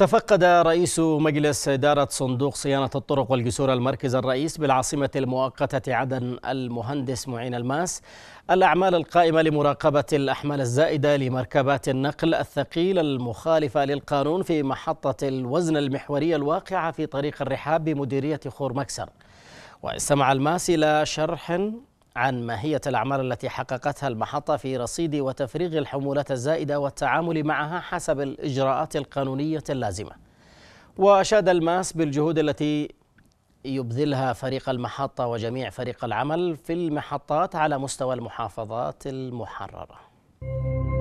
تفقد رئيس مجلس إدارة صندوق صيانة الطرق والجسور المركز الرئيس بالعاصمة المؤقتة عدن المهندس معين الماس الأعمال القائمة لمراقبة الأحمال الزائدة لمركبات النقل الثقيل المخالفة للقانون في محطة الوزن المحورية الواقعة في طريق الرحاب بمديرية خور مكسر واستمع الماس إلى شرح عن ماهية الأعمال التي حققتها المحطة في رصيد وتفريغ الحمولات الزائدة والتعامل معها حسب الإجراءات القانونية اللازمة وأشاد الماس بالجهود التي يبذلها فريق المحطة وجميع فريق العمل في المحطات على مستوى المحافظات المحررة